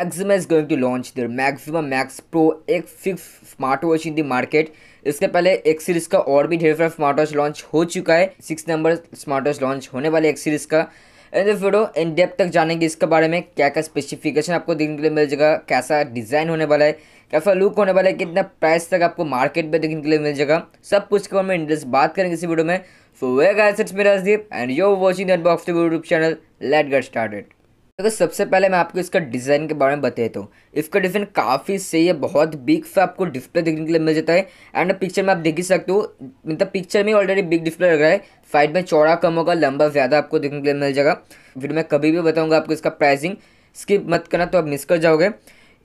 Maxima is going to launch their Maxima max pro एक fix smart watch in the market इसके पहले एक series का और भी ढेर सारा स्मार्ट वॉच लॉन्च हो चुका है six number smart watch launch होने वाले एक सीरीज का एंड वीडियो इन डेप तक जानेंगे इसके बारे में क्या क्या स्पेसिफिकेशन आपको देखने के लिए मिल जाएगा कैसा डिज़ाइन होने वाला है कैसा लुक होने वाला है कितना प्राइस तक आपको मार्केट में देखने के लिए मिल जाएगा सब कुछ के बारे में इंटरेस्ट बात करेंगे इसी वीडियो में so we guys it's and you watching that box YouTube channel let get started तो सबसे पहले मैं आपको इसका डिज़ाइन के बारे में बताए हूँ इसका डिज़ाइन काफ़ी सही है बहुत बिग सा आपको डिस्प्ले देखने के लिए मिल जाता है एंड पिक्चर में आप देख ही सकते हो मतलब पिक्चर में ऑलरेडी बिग डिस्प्ले लग रहा है साइड में चौड़ा कम होगा लंबा ज़्यादा आपको देखने के लिए मिल जाएगा फिर मैं कभी भी बताऊँगा आपको इसका प्राइसिंग स्किप मत करना तो आप मिस कर जाओगे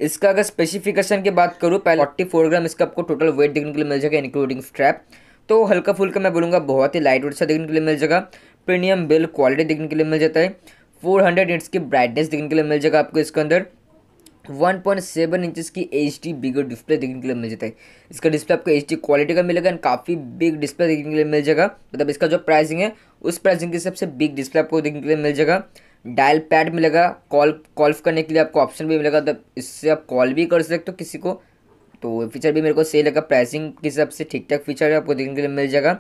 इसका अगर स्पेसिफिकेशन की बात करूँ पहले फोर्टी फोर ग्राम इसका आपको टोटल वेट देखने के लिए मिल जाएगा इंक्लूडिंग स्ट्रैप तो हल्का फुल्का मैं बोलूँगा बहुत ही लाइट वेट सा देखने के लिए मिल जाएगा प्रीमियम बिल क्वालिटी देखने के लिए मिल जाता है फोर हंड्रेड इंट्स की ब्राइटनेस देखने के लिए मिल जाएगा आपको इसके अंदर वन पॉइंट सेवन इंचज़ की एच डी बिगर डिस्प्ले देखने के लिए मिल जाता है इसका डिस्प्ले आपको एच डी क्वालिटी का मिलेगा एंड काफ़ी बिग डिस्प्ले देखने के लिए मिल जाएगा मतलब इसका जो प्राइसिंग है उस प्राइसिंग के हिसाब से बिग डिस्प्ले आपको देखने के लिए मिल जाएगा डायल पैड मिलेगा कॉल कॉल करने के लिए आपको ऑप्शन भी मिलेगा मतलब इससे आप कॉल भी कर सकते हो किसी को तो फीचर भी मेरे को सही लगा प्राइसिंग के हिसाब से ठीक ठाक फीचर आपको देखने के लिए मिल जाएगा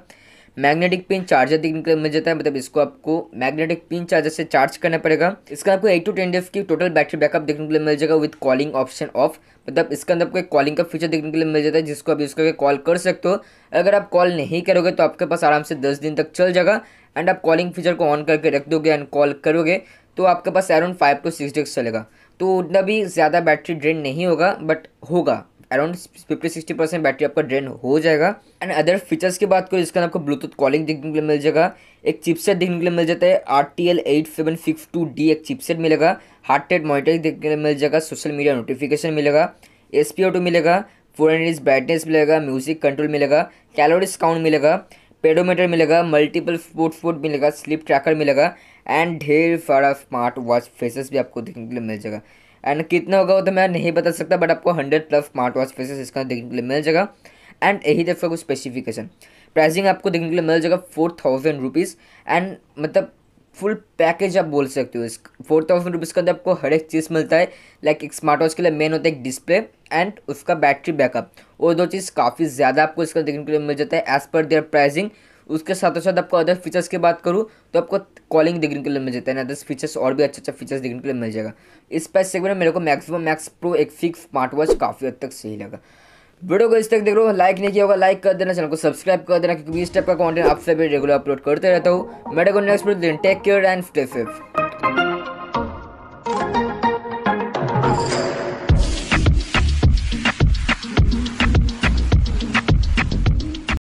मैग्नेटिक पिन चार्जर देखने के लिए मिल जाता है मतलब इसको आपको मैग्नेटिक पिन चार्जर से चार्ज करना पड़ेगा इसका आपको एट टू टेन डेज की टोटल बैटरी बैकअप देखने के लिए मिल जाएगा विद कॉलिंग ऑप्शन ऑफ मतलब इसके अंदर आपको एक कॉलिंग का फीचर देखने के लिए मिल जाता है जिसको आप यूज़ करके कॉल कर सकते हो अगर आप कॉल नहीं करोगे तो आपके पास आराम से दस दिन तक चल जाएगा एंड आप कॉलिंग फीचर को ऑन करके रख दोगे एंड कॉल करोगे तो आपके पास around five to six days चलेगा तो उतना भी ज़्यादा बैटरी ड्रेन नहीं होगा बट होगा around fifty sixty percent battery आपका ड्रेन हो जाएगा एंड अदर फीचर्स की बात करें इसके अंदर आपको ब्लूटूथ कॉलिंग देखने के लिए मिल जाएगा एक चिपसेट देखने के लिए मिल जाता है R T L eight seven six two D एक चिपसेट मिलेगा हार्ट रेट मॉनिटरिंग देखने के लिए मिल जाएगा सोशल मीडिया नोटिफिकेशन मिलेगा एस पी ओ टू मिलेगा फोर हंड्रेड ब्राइटनेस मिलेगा म्यूजिक कंट्रोल मिलेगा कैलोरीज काउंट मिलेगा पेडोमीटर मिलेगा मल्टीपल स्पोर्ट फूड मिलेगा स्लिप ट्रैकर मिलेगा एंड ढेर सारा स्मार्ट वॉच फेसेस भी आपको देखने के लिए मिल जाएगा एंड कितना होगा वो तो मैं नहीं बता सकता बट आपको hundred plus smart watch faces इसका देखने के लिए मिल जाएगा एंड यही तरफ का कुछ स्पेसिफिकेशन प्राइसिंग आपको देखने के लिए मिल जाएगा फोर थाउजेंड रुपीज़ एंड मतलब फुल पैकेज आप बोल सकते हो इस फोर थाउजेंड रुपीज़ के अंदर आपको हर एक चीज़ मिलता है लाइक एक स्मार्ट वॉच के लिए मेन होता है एक डिस्प्ले एंड उसका बैटरी बैकअप और दो चीज़ काफ़ी ज़्यादा आपको इसका देखने के लिए मिल जाता है एज़ पर देयर प्राइजिंग उसके साथ साथ आपको अदर फीचर्स की बात करूँ तो आपको कॉलिंग देखने के लिए मिल जाता है ना अदर फीचर्स और भी अच्छा अच्छा फीचर्स देखने के लिए मिल जाएगा इस प्राइस सेगमेंट में मेरे को मैक्सिमम मैक्स प्रो एक फिक्स स्मार्ट वॉच काफ़ी हद तक सही लगा वीडियो को इस तक देख रहे हो लाइक नहीं किया होगा लाइक कर देना चैनल को सब्सक्राइब कर देना क्योंकि इस टाइप का कंटेंट आपसे भी रेगुलर अपलोड करते रहता हूँ मेरे को नेक्स्ट दिन take care and stay safe